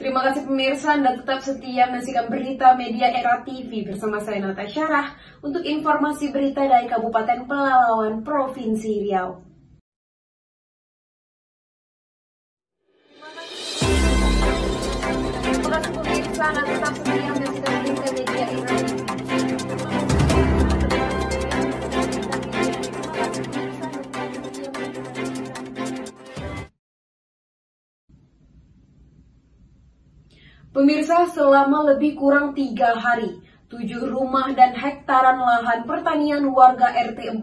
Terima kasih pemirsa dan tetap setia menyaksikan berita media era TV bersama saya Nata Syarah untuk informasi berita dari Kabupaten Pelalawan, Provinsi Riau. Terima kasih pemirsa dan tetap setia menyaksikan Pemirsa, selama lebih kurang tiga hari, tujuh rumah dan hektaran lahan pertanian warga RT 14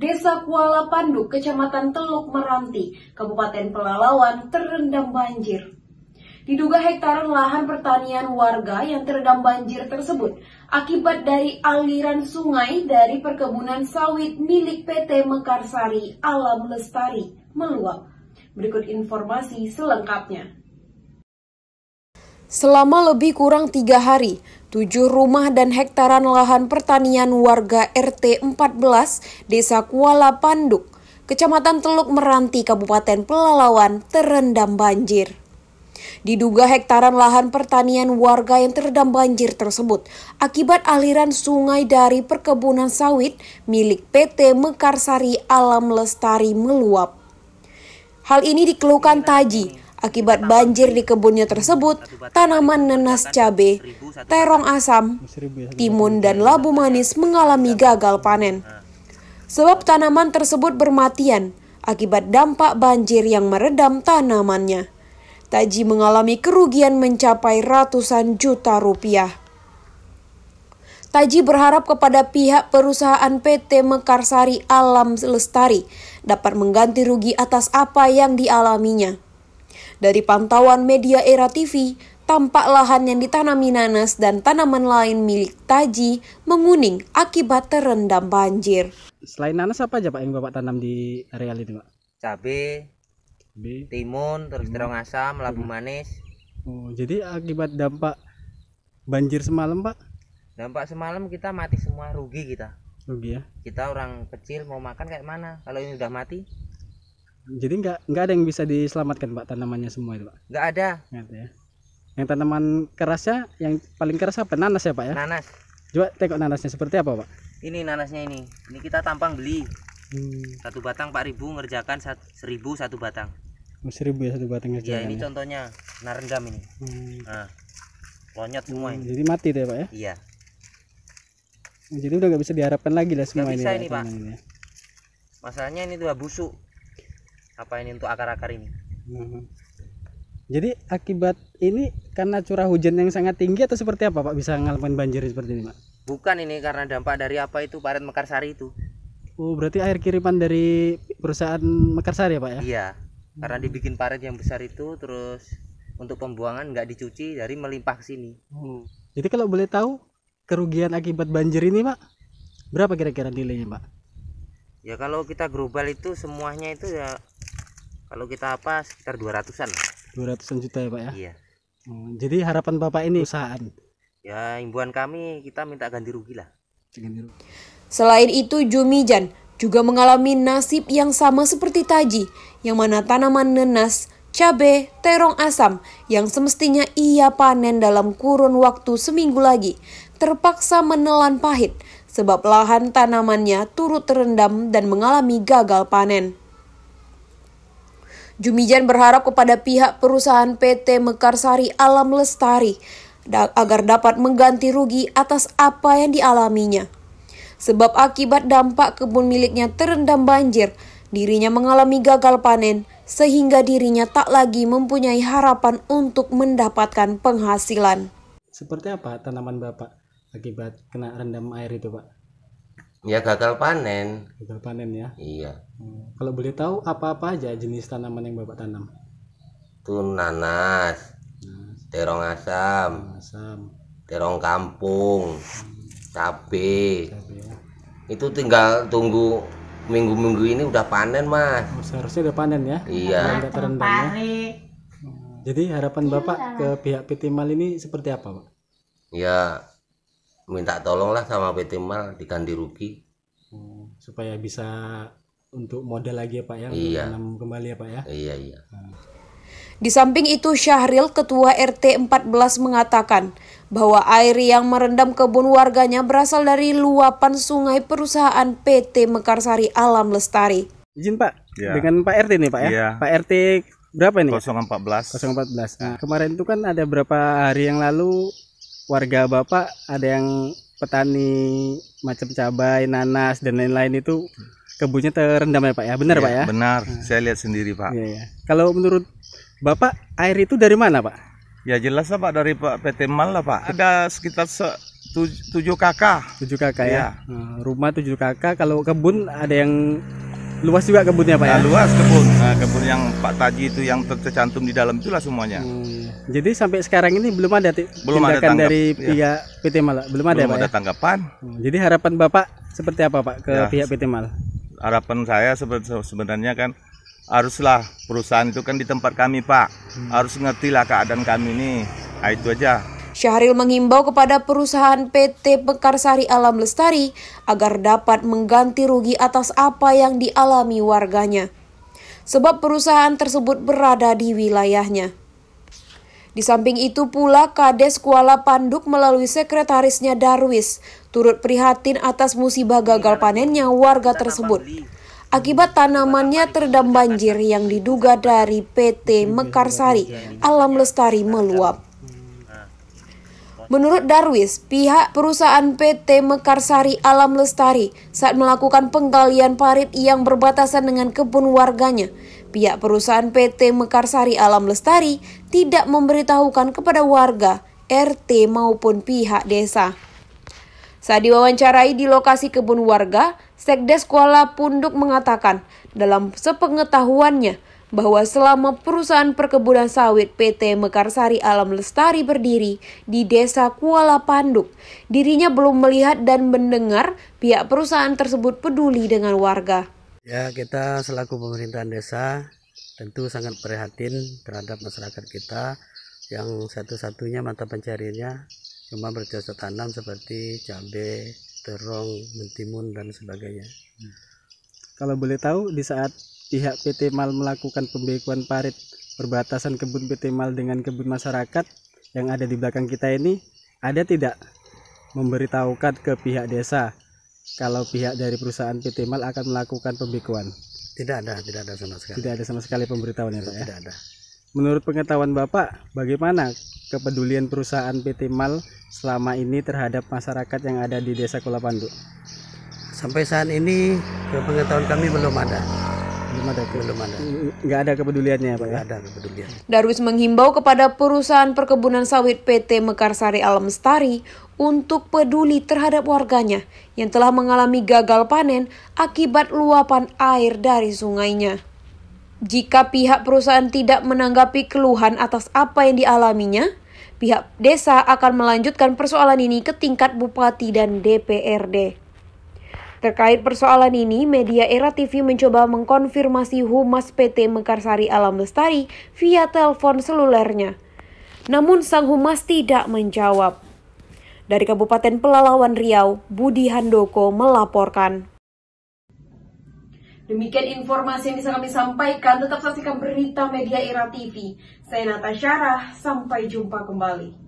Desa Kuala Panduk, Kecamatan Teluk Meranti, Kabupaten Pelalawan terendam banjir. Diduga hektaran lahan pertanian warga yang terendam banjir tersebut akibat dari aliran sungai dari perkebunan sawit milik PT Mekarsari Alam Lestari meluap. Berikut informasi selengkapnya. Selama lebih kurang tiga hari, tujuh rumah dan hektaran lahan pertanian warga RT 14 Desa Kuala Panduk, Kecamatan Teluk Meranti, Kabupaten Pelalawan terendam banjir. Diduga hektaran lahan pertanian warga yang terendam banjir tersebut akibat aliran sungai dari perkebunan sawit milik PT Mekarsari Alam Lestari meluap. Hal ini dikeluhkan Taji, Akibat banjir di kebunnya tersebut, tanaman nanas, cabe, terong asam, timun, dan labu manis mengalami gagal panen. Sebab tanaman tersebut bermatian akibat dampak banjir yang meredam tanamannya. Taji mengalami kerugian mencapai ratusan juta rupiah. Taji berharap kepada pihak perusahaan PT Mekarsari Alam Lestari dapat mengganti rugi atas apa yang dialaminya. Dari pantauan media Era TV, tampak lahan yang ditanami nanas dan tanaman lain milik Taji menguning akibat terendam banjir. Selain nanas apa aja Pak yang Bapak tanam di areal itu Pak? Cabai, Cabai. timun, terus terong asam, labu manis. Oh, jadi akibat dampak banjir semalam Pak? Dampak semalam kita mati semua, rugi kita. Rugi ya? Kita orang kecil mau makan kayak mana kalau ini udah mati? jadi nggak nggak ada yang bisa diselamatkan pak tanamannya semua itu pak nggak ada nggak ada ya yang tanaman kerasnya yang paling keras apa nanas ya pak ya nanas coba tengok nanasnya seperti apa pak ini nanasnya ini ini kita tampang beli hmm. satu batang pak ribu ngerjakan sat, seribu satu batang oh, seribu ya satu batang ya, ngerjakan ya ini ya. contohnya narendam ini hmm. nah, lonyot semua hmm, ini jadi mati deh ya, pak ya iya oh, jadi udah nggak bisa diharapkan lagi lah semua gak ini bisa ya, ini pak ini. Ya? masalahnya ini tuh busuk apa ini untuk akar-akar ini mhm. jadi akibat ini karena curah hujan yang sangat tinggi atau seperti apa pak bisa ngalamin banjir seperti ini pak bukan ini karena dampak dari apa itu paret Mekarsari itu oh berarti air kiriman dari perusahaan Mekarsari ya pak ya iya karena dibikin paret yang besar itu terus untuk pembuangan nggak dicuci dari melimpah sini hmm. jadi kalau boleh tahu kerugian akibat banjir ini pak berapa kira-kira nilainya pak ya kalau kita global itu semuanya itu ya kalau kita apa sekitar 200-an 200-an juta ya Pak ya iya hmm, jadi harapan Bapak ini perusahaan ya imbuan kami kita minta ganti rugi lah ganti rugi. selain itu Jumijan juga mengalami nasib yang sama seperti Taji yang mana tanaman nenas cabai, terong asam yang semestinya ia panen dalam kurun waktu seminggu lagi terpaksa menelan pahit sebab lahan tanamannya turut terendam dan mengalami gagal panen. Jumijan berharap kepada pihak perusahaan PT Mekarsari Alam Lestari agar dapat mengganti rugi atas apa yang dialaminya. Sebab akibat dampak kebun miliknya terendam banjir, dirinya mengalami gagal panen sehingga dirinya tak lagi mempunyai harapan untuk mendapatkan penghasilan. Seperti apa tanaman Bapak akibat kena rendam air itu, Pak? Ya gagal panen. Gagal panen ya. Iya. Hmm. Kalau boleh tahu apa-apa aja jenis tanaman yang Bapak tanam? Itu nanas, terong asam, asam, terong kampung, hmm. cabe. Ya. Itu tinggal tunggu minggu-minggu ini udah panen, Mas. Oh, seharusnya udah panen ya. Iya. Terendam, ya. Hmm. Jadi harapan Bapak iya. ke pihak PT Mal ini seperti apa, Pak? Ya, minta tolonglah sama PT Mal diganti rugi oh, supaya bisa untuk modal lagi ya Pak ya iya. kembali ya Pak ya iya iya Di samping itu Syahril, Ketua RT 14 mengatakan bahwa air yang merendam kebun warganya berasal dari luapan sungai perusahaan PT Mekarsari Alam Lestari. Izin Pak, ya. dengan Pak RT nih Pak ya. ya. Pak RT berapa ini 014. 014. Nah, kemarin itu kan ada berapa hari yang lalu warga bapak ada yang petani macam cabai, nanas dan lain-lain itu kebunnya terendam ya pak ya, benar ya, pak ya? Benar, nah. saya lihat sendiri pak. Ya, ya. Kalau menurut bapak air itu dari mana pak? Ya jelas lah pak dari pak PT Mal lah pak. Ada sekitar se tujuh kakak. Tujuh kakak ya. ya. Nah, rumah tujuh kakak. Kalau kebun ada yang luas juga kebunnya pak ya? nah, ya? Luas kebun. Nah, kebun yang Pak Taji itu yang tercantum di dalam itulah semuanya. Hmm. Jadi sampai sekarang ini belum ada belum tindakan ada tanggap, dari ya. pihak PT Mal, belum ada belum ada ya? tanggapan. Hmm, jadi harapan Bapak seperti apa Pak ke ya, pihak PT Mal? Harapan saya sebenarnya kan haruslah perusahaan itu kan di tempat kami Pak, hmm. harus lah keadaan kami ini. Nah, itu aja. Syahril menghimbau kepada perusahaan PT Pekarsari Alam Lestari agar dapat mengganti rugi atas apa yang dialami warganya. Sebab perusahaan tersebut berada di wilayahnya. Di samping itu pula Kades Kuala Panduk melalui sekretarisnya Darwis turut prihatin atas musibah gagal panennya warga tersebut. Akibat tanamannya terdam banjir yang diduga dari PT Mekarsari, alam lestari meluap. Menurut Darwis, pihak perusahaan PT Mekarsari Alam Lestari saat melakukan penggalian parit yang berbatasan dengan kebun warganya, pihak perusahaan PT Mekarsari Alam Lestari tidak memberitahukan kepada warga, RT maupun pihak desa. Saat diwawancarai di lokasi kebun warga, Sekdes Kuala Punduk mengatakan, dalam sepengetahuannya, bahwa selama perusahaan perkebunan sawit PT Mekarsari Alam Lestari berdiri di desa Kuala Panduk, dirinya belum melihat dan mendengar pihak perusahaan tersebut peduli dengan warga. Ya, kita selaku pemerintahan desa tentu sangat prihatin terhadap masyarakat kita yang satu-satunya mata pencariannya cuma bercocok tanam seperti cabai, terong, mentimun dan sebagainya. Hmm. Kalau boleh tahu di saat pihak PT MAL melakukan pembekuan parit perbatasan kebun PT MAL dengan kebun masyarakat yang ada di belakang kita ini ada tidak memberitahukan ke pihak desa kalau pihak dari perusahaan PT MAL akan melakukan pembekuan? Tidak ada, tidak ada sama sekali. Tidak ada sama sekali pemberitahuan ya, ya? Tidak ada. Menurut pengetahuan Bapak, bagaimana kepedulian perusahaan PT MAL selama ini terhadap masyarakat yang ada di Desa Kulapandu? Sampai saat ini, pengetahuan kami belum ada belum ada belum ada nggak ada kepeduliannya pak ya? nggak ada kepedulian Darwis menghimbau kepada perusahaan perkebunan sawit PT Mekarsari Alam Lestari untuk peduli terhadap warganya yang telah mengalami gagal panen akibat luapan air dari sungainya. Jika pihak perusahaan tidak menanggapi keluhan atas apa yang dialaminya, pihak desa akan melanjutkan persoalan ini ke tingkat bupati dan DPRD. Terkait persoalan ini, media Era TV mencoba mengkonfirmasi Humas PT Mekarsari Alam Lestari via telepon selulernya. Namun sang humas tidak menjawab. Dari Kabupaten Pelalawan Riau, Budi Handoko melaporkan. Demikian informasi yang bisa kami sampaikan. Tetap saksikan berita media Era TV. Saya Natasha Rah, sampai jumpa kembali.